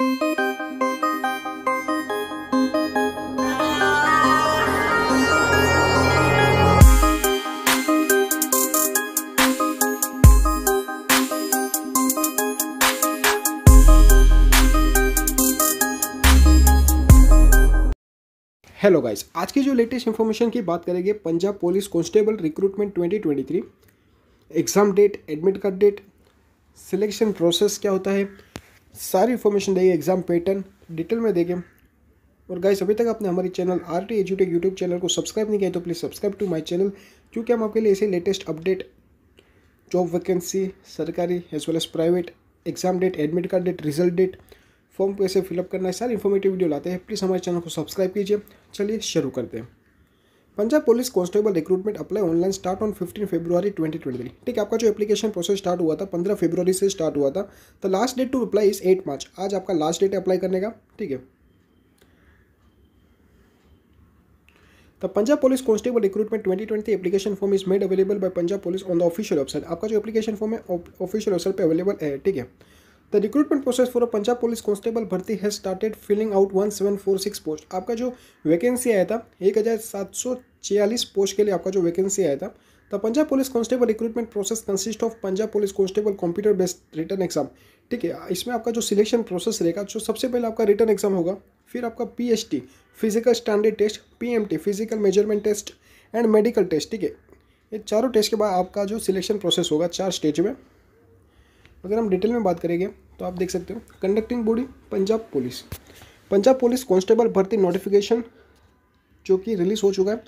hello guys आज की जो लेटेस्ट इन्फॉर्मेशन की बात करेंगे Punjab police constable recruitment 2023 exam date admit card date selection process क्या होता है सारी इन्फॉर्मेशन देगी एग्ज़ाम पैटर्न डिटेल में देंगे और गाइस अभी तक आपने हमारी चैनल आर टी एजुटेक यूट्यूब चैनल को सब्सक्राइब नहीं किया तो please subscribe to my channel क्योंकि हम आपके लिए ऐसे लेटेस्ट अपडेट जॉब वैकेंसी सरकारी as well as private exam date admit card date result date form कैसे फिलअप करना है सारी इन्फॉर्मेटिव वीडियो लाते हैं प्लीज़ हमारे चैनल को सब्सक्राइब कीजिए चलिए शुरू करते हैं Punjab police constable recruitment apply online start on 15 फरवरी ट्वेंटी ट्वेंटी ठीक है आपका जो एप्लीकेशन प्रोसेस स्टार्ट हुआ था पंद्रह फरवरी से स्टार्ट हुआ था तो last date to apply is eight March आज आपका लास्ट डेट अप्लाई करने का ठीक है तो Punjab police constable recruitment 2020 application form is made available by Punjab police on the official website आपका जो एप्लीकेशन फॉर्म है ऑफिशियल वेबसाइट पे अवेलेबल है ठीक है the recruitment process for Punjab police constable भर्ती है started filling out one seven four six post आपका जो वैकेंसी आया था एक हज़ार सात सौ छियालीस पोस्ट के लिए आपका जो वैकेंसी आया था द तो Punjab police constable recruitment process consist of Punjab police constable computer based written exam ठीक है इसमें आपका जो सिलेक्शन प्रोसेस रहेगा जो सबसे पहले आपका रिटर्न एग्जाम होगा फिर आपका P H T physical standard test P M T physical measurement test and medical test ठीक है ये चारों टेस्ट के बाद आपका जो सिलेक्शन प्रोसेस होगा चार स्टेज में अगर हम डिटेल में बात करेंगे तो आप देख सकते हो conducting body Punjab police Punjab police constable भर्ती नोटिफिकेशन जो कि रिलीज़ हो चुका है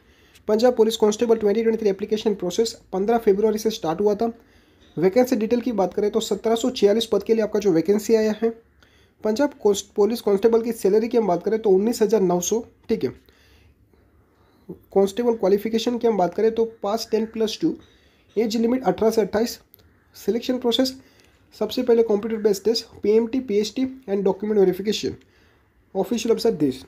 Punjab police constable 2023 application process 15 फरवरी से स्टार्ट हुआ था वैकेंसी डिटेल की बात करें तो सत्रह पद के लिए आपका जो वैकेंसी आया है पंजाब पुलिस कांस्टेबल की सैलरी की हम बात करें तो उन्नीस हज़ार नौ सौ ठीक है कांस्टेबल क्वालिफिकेशन की हम बात करें तो pass ten plus two age limit अठारह से अट्ठाईस सिलेक्शन प्रोसेस सबसे पहले computer based test PMT PHT and document verification official website देश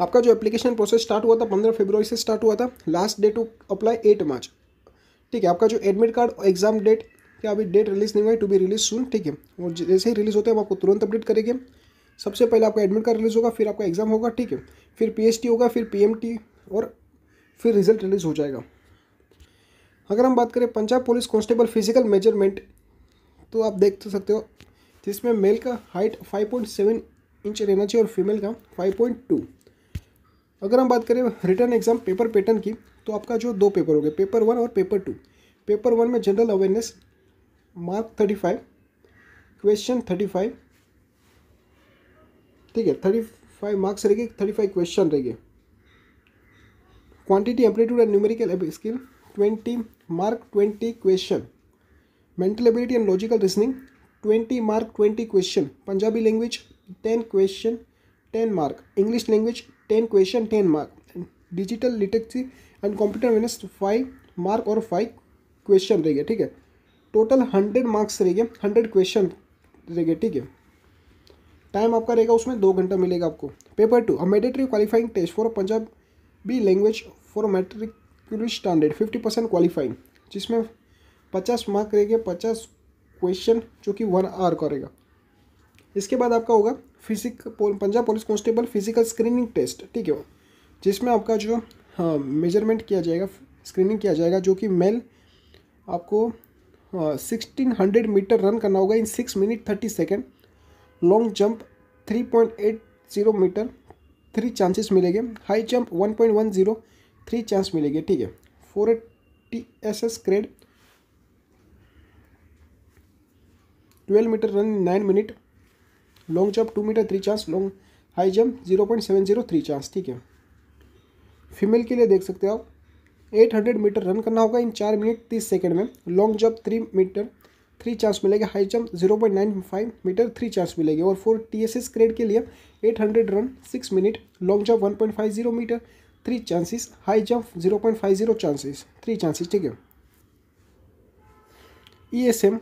आपका जो एप्लीकेशन प्रोसेस स्टार्ट हुआ था पंद्रह फेब्रवरी से स्टार्ट हुआ था last date to apply eight March ठीक है आपका जो एडमिट कार्ड और एग्जाम डेट क्या अभी डेट रिलीज नहीं हुआ है टू बी रिलीज सुन ठीक है और जैसे ही रिलीज होते हैं हम आपको तुरंत अपडेट करेंगे सबसे पहले आपका एडमिट कार्ड रिलीज होगा फिर आपका एग्जाम होगा ठीक है फिर पी होगा फिर पी और फिर रिजल्ट रिलीज हो जाएगा अगर हम बात करें Punjab police constable physical measurement तो आप देख तो सकते हो जिसमें मेल का हाइट 5.7 इंच रहना चाहिए और फीमेल का 5.2 अगर हम बात करें रिटर्न एग्जाम पेपर पैटर्न की तो आपका जो दो पेपर हो गए पेपर वन और पेपर टू पेपर वन में general awareness mark thirty five question thirty five ठीक है थर्टी फाइव मार्क्स रहेगी थर्टी फाइव क्वेश्चन रहेंगे quantity amplitude and numerical skill twenty mark twenty question mental ability and logical reasoning twenty mark twenty question Punjabi language ten question ten mark English language ten question ten mark digital literacy and computer manage five mark और five question रहेंगे ठीक है total hundred marks रहेंगे hundred question रहेंगे ठीक है time आपका रहेगा उसमें दो घंटा मिलेगा आपको paper two a mandatory qualifying test for Punjabi language for matricular standard fifty percent qualifying जिसमें पचास मार्क रहेंगे पचास क्वेश्चन जो कि वन आवर का रहेगा इसके बाद आपका होगा physic Punjab police constable physical screening test ठीक है जिसमें आपका जो मेजरमेंट हाँ, किया जाएगा स्क्रीनिंग किया जाएगा जो कि मेल आपको सिक्सटीन हंड्रेड मीटर रन करना होगा in six minute thirty second long jump three point eight zero metre three chances मिलेंगे high jump one point one zero three chance मिलेंगे ठीक है four T S S grade twelve metre run nine minute long jump two metre three chance long high jump zero point seven zero three chance ठीक है female के लिए देख सकते हो आप एट हंड्रेड मीटर रन करना होगा इन चार मिनट तीस सेकेंड में long jump three metre three chance मिलेगा high jump zero point nine five metre three chance मिलेगी और four T S S grade के लिए eight hundred run six minute long jump one point five zero metre three chances high jump zero point five zero chances three chances ठीक है E S M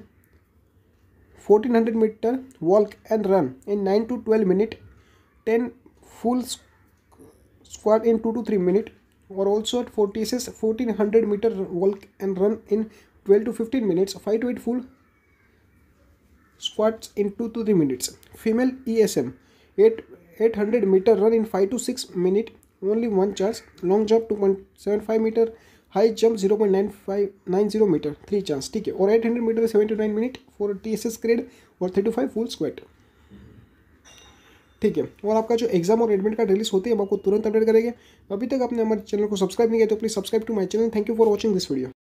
1400 meter walk and run in 9 to 12 minute 10 full squat in 2 to 3 minute or also at 40 says 1400 meter walk and run in 12 to 15 minutes 5 to 8 full squats in 2 to 3 minutes female esm 8 800 meter run in 5 to 6 minute only one charge long jump 2.75 meter high jump zero point nine five nine zero metre three chance ठीक है और eight hundred metre seven two nine minute for T S S grade और thirty five full squat ठीक है और आपका जो exam और एडमिट कार्ड रिलीज होते हैं हम आपको तुरंत अपडेट करेंगे अभी तक आपने हमारे चैनल को सब्सक्राइब नहीं किया तो please subscribe to my channel thank you for watching this video